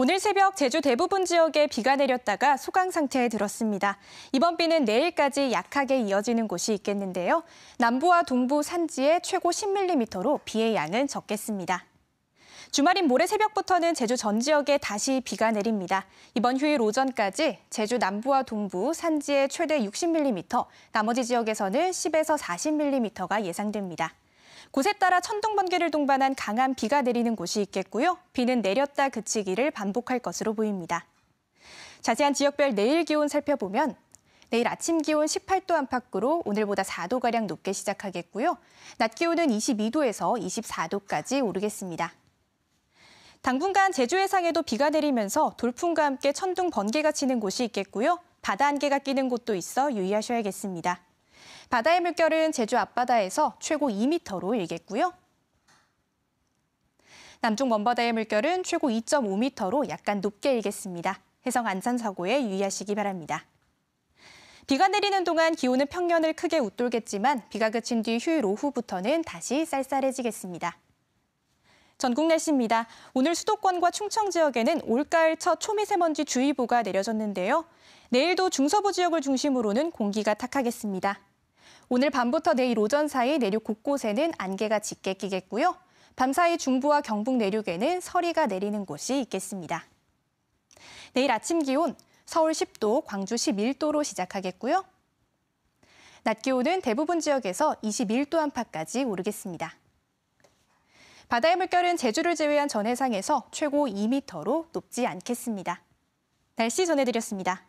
오늘 새벽 제주 대부분 지역에 비가 내렸다가 소강 상태에 들었습니다. 이번 비는 내일까지 약하게 이어지는 곳이 있겠는데요. 남부와 동부 산지에 최고 10mm로 비의 양은 적겠습니다. 주말인 모레 새벽부터는 제주 전 지역에 다시 비가 내립니다. 이번 휴일 오전까지 제주 남부와 동부 산지에 최대 60mm, 나머지 지역에서는 10에서 40mm가 예상됩니다. 곳에 따라 천둥 번개를 동반한 강한 비가 내리는 곳이 있겠고요. 비는 내렸다 그치기를 반복할 것으로 보입니다. 자세한 지역별 내일 기온 살펴보면 내일 아침 기온 18도 안팎으로 오늘보다 4도가량 높게 시작하겠고요. 낮 기온은 22도에서 24도까지 오르겠습니다. 당분간 제주 해상에도 비가 내리면서 돌풍과 함께 천둥 번개가 치는 곳이 있겠고요. 바다 안개가 끼는 곳도 있어 유의하셔야겠습니다. 바다의 물결은 제주 앞바다에서 최고 2m로 일겠고요. 남쪽 먼바다의 물결은 최고 2.5m로 약간 높게 일겠습니다. 해성 안산 사고에 유의하시기 바랍니다. 비가 내리는 동안 기온은 평년을 크게 웃돌겠지만 비가 그친 뒤 휴일 오후부터는 다시 쌀쌀해지겠습니다. 전국 날씨입니다. 오늘 수도권과 충청 지역에는 올가을 첫 초미세먼지 주의보가 내려졌는데요. 내일도 중서부 지역을 중심으로는 공기가 탁하겠습니다. 오늘 밤부터 내일 오전 사이 내륙 곳곳에는 안개가 짙게 끼겠고요. 밤사이 중부와 경북 내륙에는 서리가 내리는 곳이 있겠습니다. 내일 아침 기온 서울 10도, 광주 11도로 시작하겠고요. 낮 기온은 대부분 지역에서 21도 안팎까지 오르겠습니다. 바다의 물결은 제주를 제외한 전 해상에서 최고 2m로 높지 않겠습니다. 날씨 전해드렸습니다.